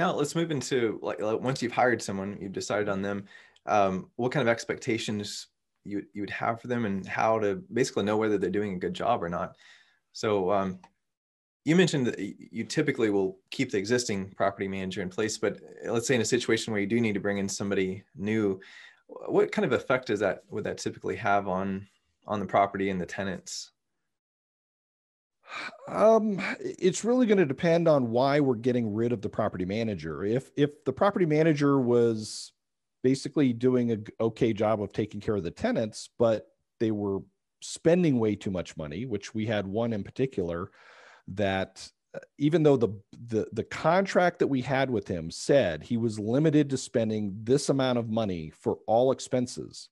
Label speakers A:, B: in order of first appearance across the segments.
A: Now let's move into like, like once you've hired someone, you've decided on them. Um, what kind of expectations you you would have for them, and how to basically know whether they're doing a good job or not. So um, you mentioned that you typically will keep the existing property manager in place, but eh, let's say in a situation where you do need to bring in somebody new, what kind of effect does that would that typically have on on the property and the tenants?
B: Um, it's really going to depend on why we're getting rid of the property manager. If if the property manager was basically doing a okay job of taking care of the tenants, but they were spending way too much money, which we had one in particular that uh, even though the, the the contract that we had with him said he was limited to spending this amount of money for all expenses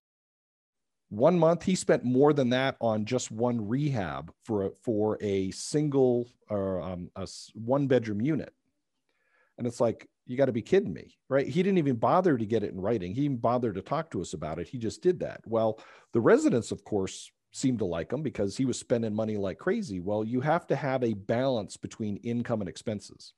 B: one month he spent more than that on just one rehab for a, for a single or um, a one bedroom unit and it's like you got to be kidding me right he didn't even bother to get it in writing he didn't bother to talk to us about it he just did that well the residents of course seemed to like him because he was spending money like crazy well you have to have a balance between income and expenses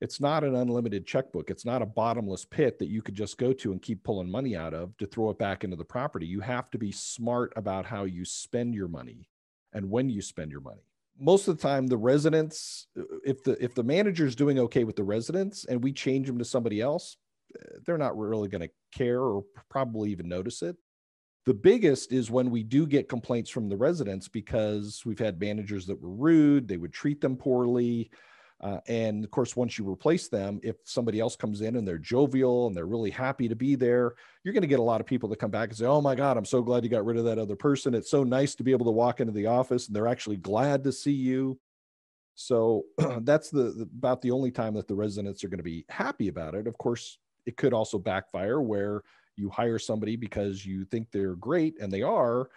B: it's not an unlimited checkbook. It's not a bottomless pit that you could just go to and keep pulling money out of to throw it back into the property. You have to be smart about how you spend your money and when you spend your money. Most of the time, the residents, uh, if the if the manager is doing okay with the residents and we change them to somebody else, eh, they're not really going to care or probably even notice it. The biggest is when we do get complaints from the residents because we've had managers that were rude, they would treat them poorly uh, and of course, once you replace them, if somebody else comes in and they're jovial and they're really happy to be there, you're going to get a lot of people that come back and say, Oh my God, I'm so glad you got rid of that other person. It's so nice to be able to walk into the office and they're actually glad to see you. So that's the, the, about the only time that the residents are going to be happy about it. Of course, it could also backfire where you hire somebody because you think they're great and they are,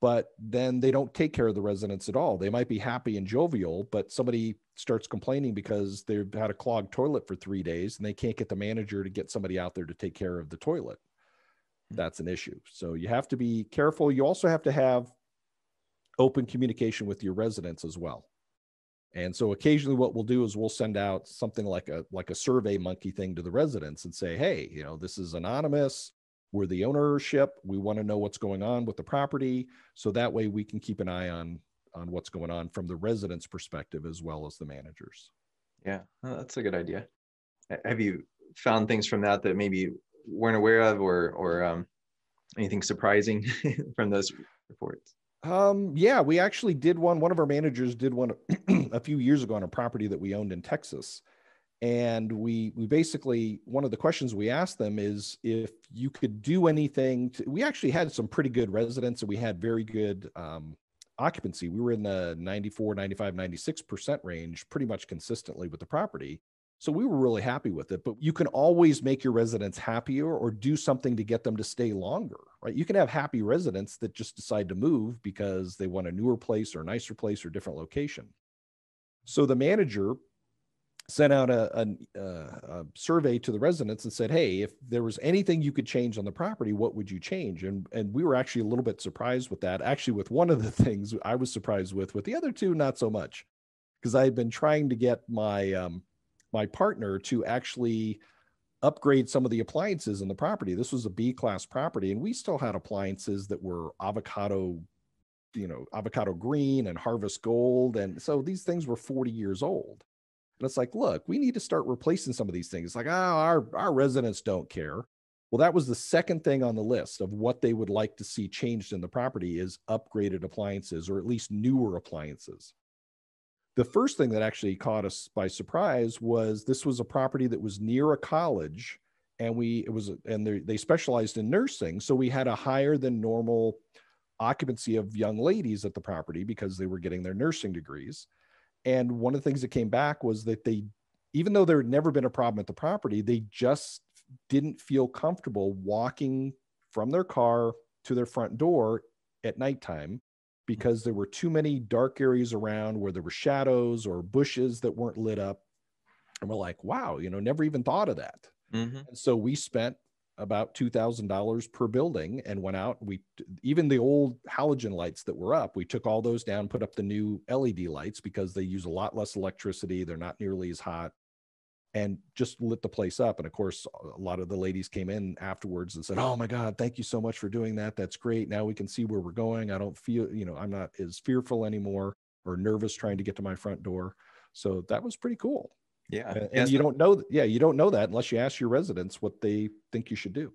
B: but then they don't take care of the residents at all. They might be happy and jovial, but somebody starts complaining because they've had a clogged toilet for three days and they can't get the manager to get somebody out there to take care of the toilet. Hmm. That's an issue. So you have to be careful. You also have to have open communication with your residents as well. And so occasionally what we'll do is we'll send out something like a like a survey monkey thing to the residents and say, "Hey, you know, this is anonymous we're the ownership we want to know what's going on with the property so that way we can keep an eye on on what's going on from the residents perspective as well as the managers yeah uh, that's a good idea
A: have you found things from that that maybe weren't aware of or or um, anything surprising from those reports
B: um, yeah we actually did one one of our managers did one a few years ago on a property that we owned in texas and we we basically one of the questions we asked them is if you could do anything to, we actually had some pretty good residents and we had very good um, occupancy we were in the 94 95 96% range pretty much consistently with the property so we were really happy with it but you can always make your residents happier or do something to get them to stay longer right you can have happy residents that just decide to move because they want a newer place or nicer place or different location so the manager sent out a, a, uh, a, survey to the residents and said, "Hey, if there was anything you could change on the property, what would you change?" And and we were actually a little bit surprised with that. Actually, with one of the things I was surprised with, with the other two, not so much, because I had been trying to get my um, my partner to actually upgrade some of the appliances in the property. This was a B class property, and we still had appliances that were avocado, you know, avocado green and harvest gold, and so these things were forty years old and it's like, look, we need to start replacing some of these things. It's like, oh, our, our residents don't care. Well, that was the second thing on the list of what they would like to see changed in the property is upgraded appliances or at least newer appliances. The first thing that actually caught us by surprise was this was a property that was near a college and we it was and they, they specialized in nursing so we had a higher than normal occupancy of young ladies at the property because they were getting their nursing degrees and one of the things that came back was that they, even though there had never been a problem at the property, they just didn't feel comfortable walking from their car to their front door at nighttime because there were too many dark areas around where there were shadows or bushes that weren't lit up. And we're like, wow, you know, never even thought of that. Mm-hmm. And so we spent about $2000 per building and went out we even the old halogen lights that were up we took all those down put up the new led lights because they use a lot less electricity they're not nearly as hot and just lit the place up and of course a lot of the ladies came in afterwards and said oh my god thank you so much for doing that that's great now we can see where we're going i don't feel you know i'm not as fearful anymore or nervous trying to get to my front door so that was pretty cool
A: yeah. Uh, and, you don't
B: know, yeah, you don't know that unless you ask your residents what they think you should do.